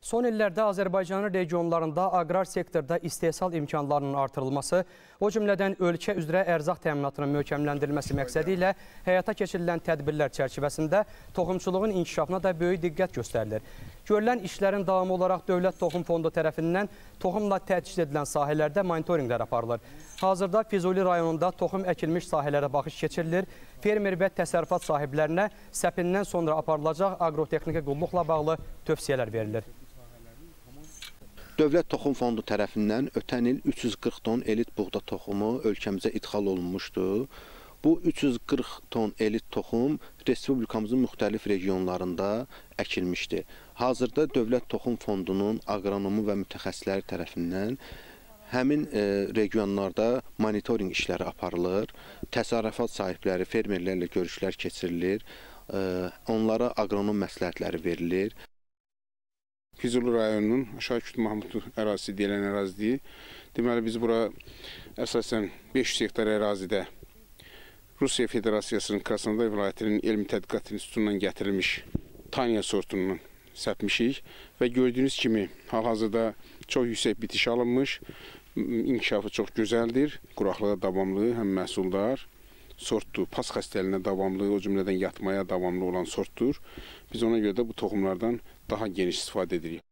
Son illərdə Azərbaycanın regionlarında aqrar sektorda istehsal imkanlarının artırılması, o cümlədən ölkə üzrə ərzaq təminatının möhkəmləndirilməsi məqsədi ilə həyata keçirilən tədbirlər çərçivəsində toxumçuluğun inkişafına da böyük diqqət göstərilir. Görülən işlərin davamı olaraq Dövlət Toxum Fondu tərəfindən toxumla təchiz edilən sahələrdə monitorinqlər aparılır. Hazırda Füzuli rayonunda toxum əkilmiş sahələrə baxış keçirilir. Fermer və təsərrüfat sahiblərinə səpindən sonra aparılacaq aqrotexniki qulluqla bağlı tövsiyələr verilir. Dövlət Toxum Fondu tərəfindən ötən il 340 ton elit buğda toxumu ölkəmizə idxal olunmuşdu. Bu 340 ton elit toxum respublikamızın müxtəlif regionlarında əkilmişdi. Hazırda Dövlət Toxum Fondunun aqronomu və mütəxəssisləri tərəfindən həmin e, regionlarda monitorinq işləri aparılır, təsərrüfat sahibləri, fermerlərlə görüşlər keçirilir, e, onlara aqronom məsləhətləri verilir. Füzuli rayonunun Aşağı Küt Mahmudlu ərazisi deyilən ərazidir. Deməli, biz bura əsasən 500 hektar ərazidə Rusiya Federasiyasının Krasnodar vilayətinin elmi tədqiqat institutundan gətirilmiş taniya sortundan səpmişik və gördüyünüz kimi hal-hazırda çox yüksək bitiş alınmış, inkişafı çox gözəldir, quraqlığa davamlı həm məhsuldar, sortdur. Pas xəstəliyinə davamlı, o cümlədən yatmaya davamlı olan sortdur. Biz ona görə də bu toxumlardan daha geniş istifadə edirik.